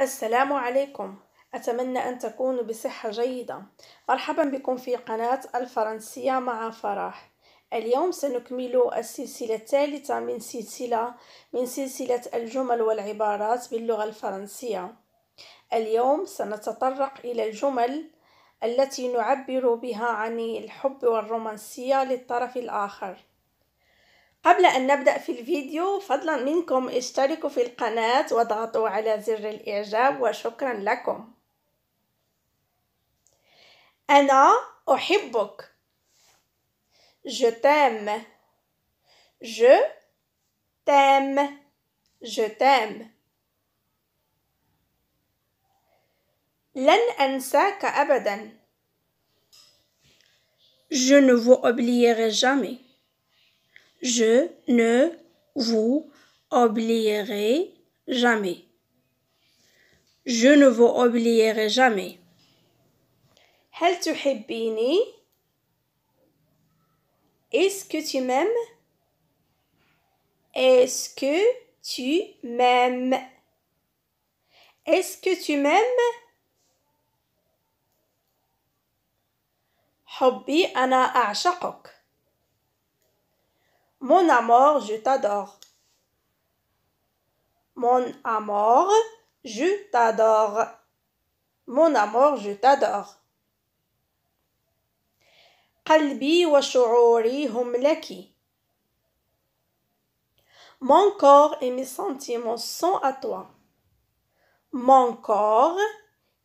السلام عليكم أتمنى أن تكونوا بصحة جيدة مرحبا بكم في قناة الفرنسية مع فرح اليوم سنكمل السلسلة الثالثة من سلسلة من سلسلة الجمل والعبارات باللغة الفرنسية اليوم سنتطرق إلى الجمل التي نعبر بها عن الحب والرومانسية للطرف الآخر قبل أن نبدأ في الفيديو فضلا منكم اشتركوا في القناة واضغطوا على زر الإعجاب وشكرا لكم أنا أحبك Je t'aime Je t'aime Je t'aime لن أنساك أبدا Je ne vous oublierai jamais Je ne vous oublierai jamais. Je ne vous oublierai jamais. هل تحبيني؟ Est-ce que tu m'aimes? Est-ce que tu m'aimes? Est-ce que tu m'aimes? حبي أنا أعشقك. Mon amour, je t'adore. Mon amour, je t'adore. Mon amour, je t'adore. Albi hum Mon corps et mes sentiments sont à toi. Mon corps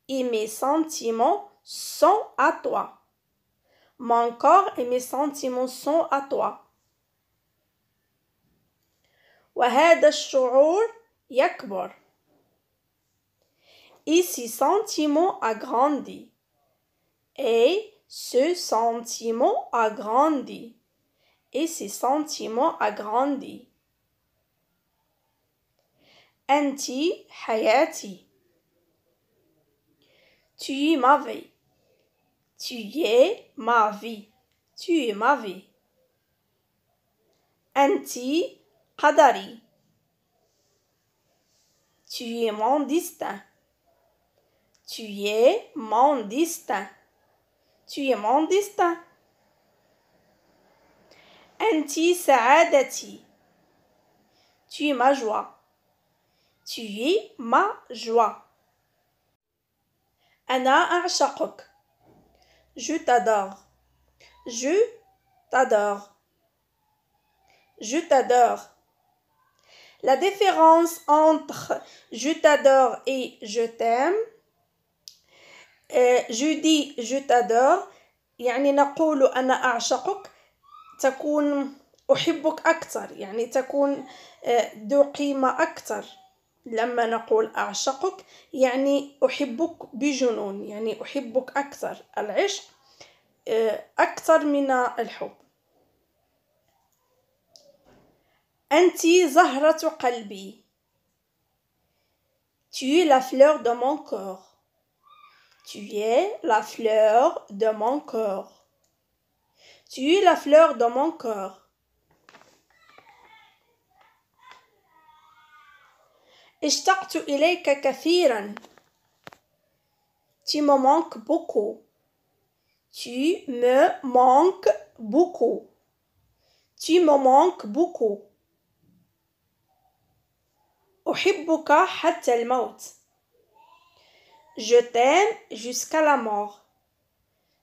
et mes sentiments sont à toi. Mon corps et mes sentiments sont à toi. وهذا الشعور Et ce sentiment a grandi. Et ce sentiment a grandi. Et ce sentiment a grandi. Anti Tu es ma vie. Tu es ma vie. Tu es ma vie. Anti Hadari. Tu es mon destin. Tu es mon destin. Tu es mon destin. Anti Saadati. Tu es ma joie. Tu es ma joie. Anna Arshakok. Je t'adore. Je t'adore. Je t'adore. La différence entre je t'adore et je t'aime. Euh, je dis je t'adore يعني نقول أنا أعشقك تكون أحبك أكثر يعني تكون آه، ذو قيمة أكثر لما نقول أعشقك يعني أحبك بجنون يعني أحبك أكثر العشق آه، أكثر من الحب Anti زهرة قلبي Tu es la fleur de mon corps. Tu es la fleur de mon corps. Tu es la fleur de mon corps. اشتقت إليك كثيرا. Tu me manques beaucoup. Tu me manques beaucoup. Tu me manques beaucoup. Je t'aime jusqu'à la mort.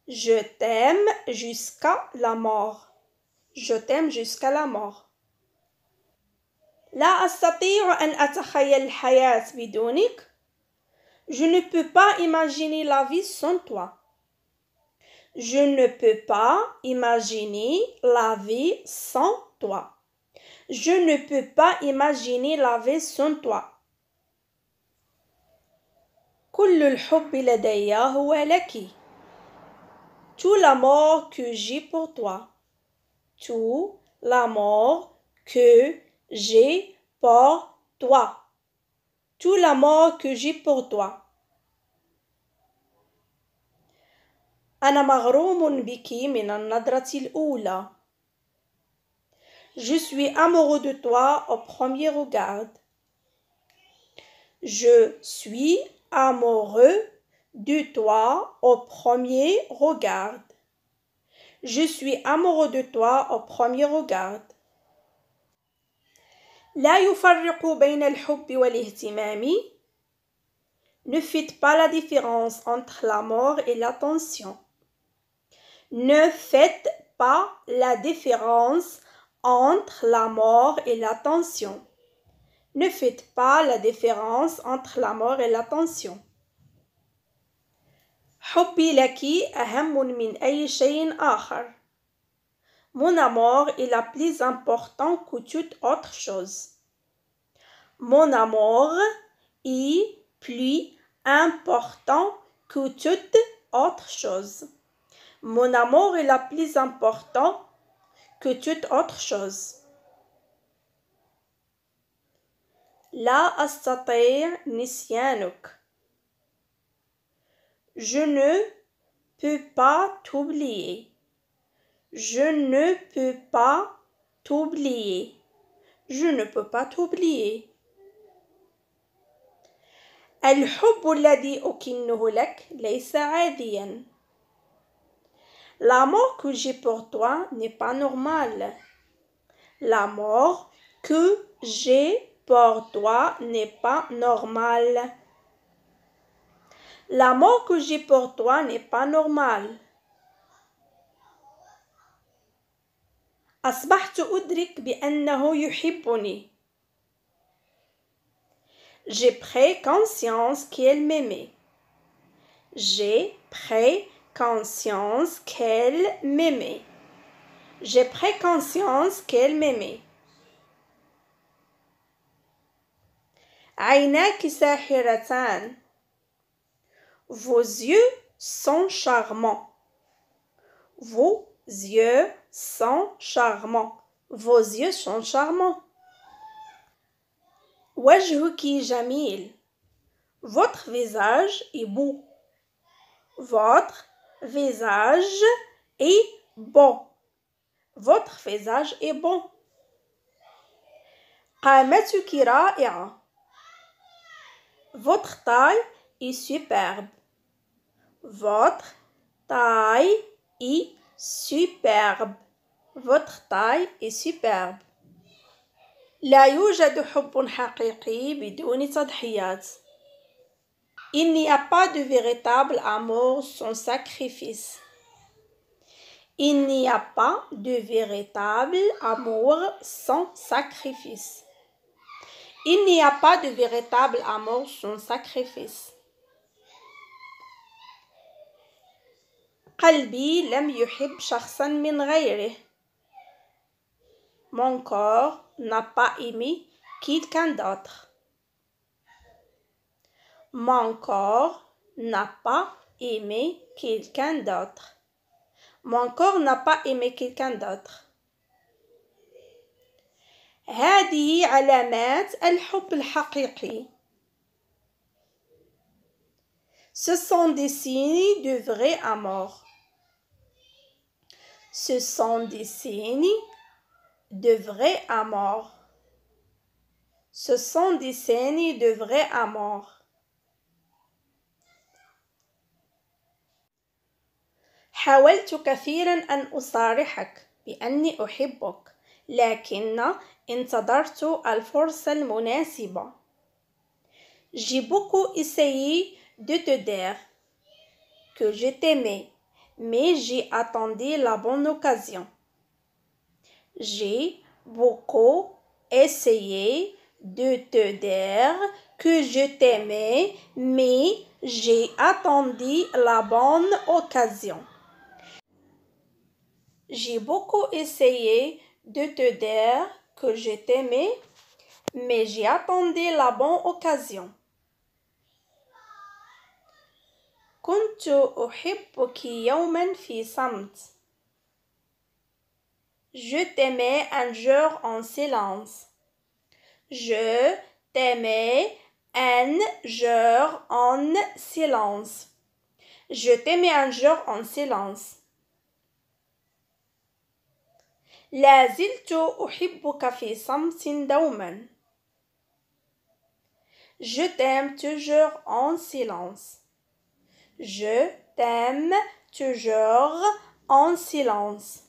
Je t'aime jusqu'à la mort. Je t'aime jusqu'à la mort. لا أستطيع أن أتخيل Je ne peux pas imaginer la vie sans toi. Je ne peux pas imaginer la vie sans toi. Je ne peux pas imaginer la vie sans toi. Tout l'amour que j'ai pour toi. Tout l'amour que j'ai pour toi. Tout l'amour que j'ai pour toi. أنا مغروم بك من النظرة الأولى. Je suis amoureux de toi au premier regard. Je suis amoureux de toi au premier regard. Je suis amoureux de toi au premier regard. ne faites pas la différence entre l'amour et l'attention. Ne faites pas la différence entre la mort et l'attention. Ne faites pas la différence entre la mort et l'attention. حبي لك أهم Mon amour est la plus importante que toute autre chose. Mon amour est plus important que toute autre chose. Mon amour est la plus importante que toute autre chose. la Je ne peux pas t'oublier. Je ne peux pas t'oublier. Je ne peux pas t'oublier. الحب الذي أكنه لك ليس L'amour que j'ai pour toi n'est pas normal. mort que j'ai pour toi n'est pas normal. L'amour que j'ai pour toi n'est pas normal. J'ai pris conscience qu'elle m'aimait. J'ai pris conscience qu'elle m'aimait. J'ai pris conscience qu'elle m'aimait. Sahiratan. Vos yeux sont charmants. Vos yeux sont charmants. Vos yeux sont charmants. Jamil. Votre visage est beau. Votre visage est bon. Votre visage est bon. قامتك Votre taille est superbe. Votre taille est superbe. Votre taille est superbe. لا يوجد حب حقيقي il n'y a pas de véritable amour sans sacrifice. Il n'y a pas de véritable amour sans sacrifice. Il n'y a pas de véritable amour sans sacrifice. Mon corps n'a pas aimé quelqu'un d'autre. Mon corps n'a pas aimé quelqu'un d'autre. Mon corps n'a pas aimé quelqu'un d'autre. Ce sont des signes de vrai amour. Ce sont des signes de vrai amour. Ce sont des signes de vrai amour. حاولت كثيرا أن أصارحك بأني أحبك لكن انتظرت الفرصة المناسبة. J'ai beaucoup essayé de te dire que je t'aimais, mais j'ai attendu la bonne occasion. J'ai beaucoup essayé de te dire que je t'aimais, mais j'ai attendu la bonne occasion. J'ai beaucoup essayé de te dire que je t'aimais, mais j'ai attendu la bonne occasion. Je t'aimais un jour en silence. Je t'aimais un jour en silence. Je t'aimais un jour en silence. La أحبك في Je t'aime toujours en silence. Je t'aime toujours en silence.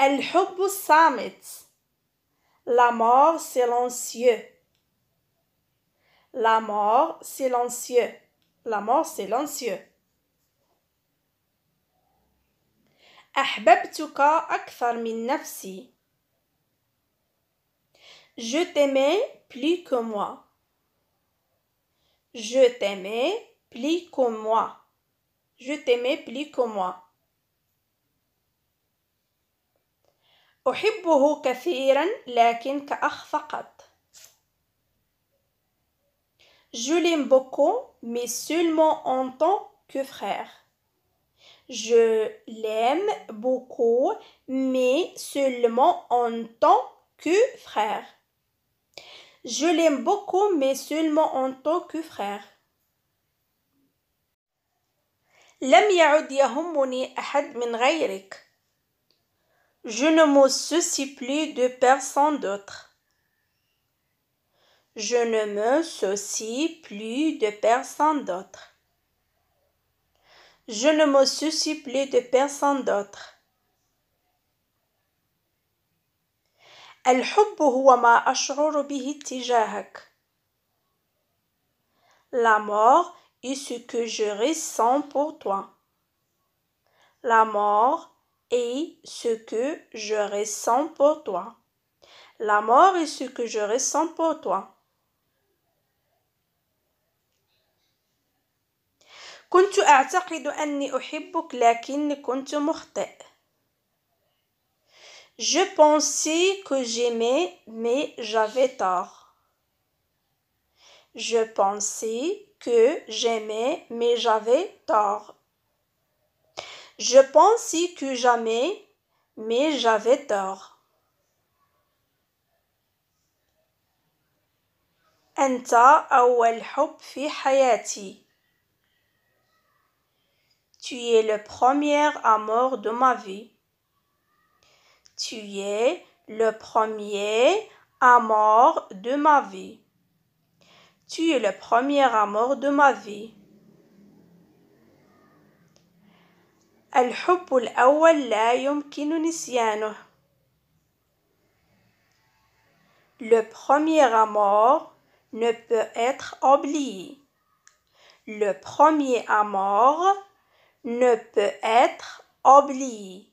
الحب الصامت La mort silencieux. La mort silencieux. La mort silencieux. أحببتك أكثر من نفسي. Je t'aimais plus que moi. Je t'aimais plus que moi. Je t'aimais plus que moi. أحبه كثيرا لكن كأخ فقط. Je l'aime beaucoup mais seulement en tant que frère. Je l'aime beaucoup, mais seulement en tant que frère. Je l'aime beaucoup, mais seulement en tant que frère. لم Je ne me soucie plus de personne d'autre. Je ne me soucie plus de personne d'autre. Je ne me soucie plus de personne d'autre. La mort est ce que je ressens pour toi. La mort est ce que je ressens pour toi. La mort est ce que je ressens pour toi. Je pensais que j'aimais mais j'avais tort. Je pensais que j'aimais mais j'avais tort. Je pensais que j'aimais mais j'avais tort. أنت أول حب في حياتي. Tu es le premier amour de ma vie. Tu es le premier amour de ma vie. Tu es le premier amour de ma vie. Le premier amour ne peut être oublié. Le premier amour ne peut être oublié.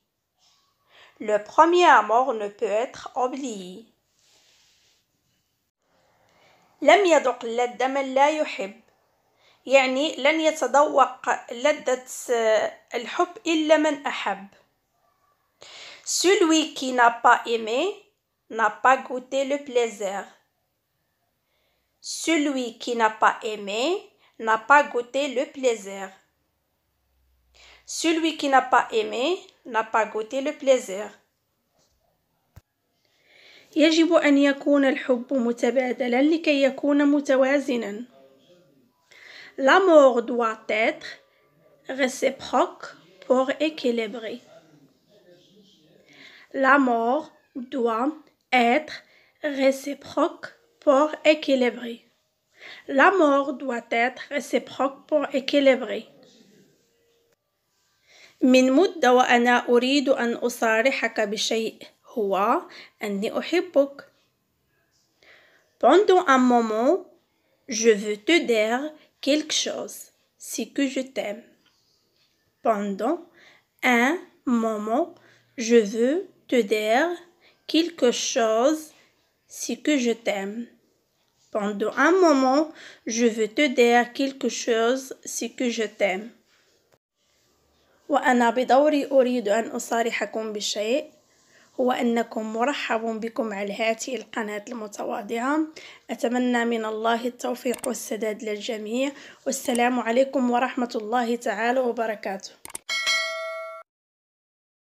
Le premier amour ne peut être oublié. لم لا يحب يعني لن يتذوق Celui qui n'a pas aimé n'a pas goûté le plaisir. Celui qui n'a pas aimé n'a pas goûté le plaisir. Celui qui n'a pas aimé n'a pas goûté le plaisir. يجب أن يكون الحب متبادلا لكي L'amour doit être réciproque pour équilibrer. L'amour doit être réciproque pour équilibrer. L'amour doit être réciproque pour équilibrer. Pendant un moment, je veux te dire quelque chose, c'est que je t'aime. Pendant un moment, je veux te dire quelque chose, c'est que je t'aime. Pendant un moment, je veux te dire quelque chose, c'est que je t'aime. وأنا بدوري أريد أن أصارحكم بشيء هو أنكم مرحب بكم على هذه القناة المتواضعة أتمنى من الله التوفيق والسداد للجميع والسلام عليكم ورحمة الله تعالى وبركاته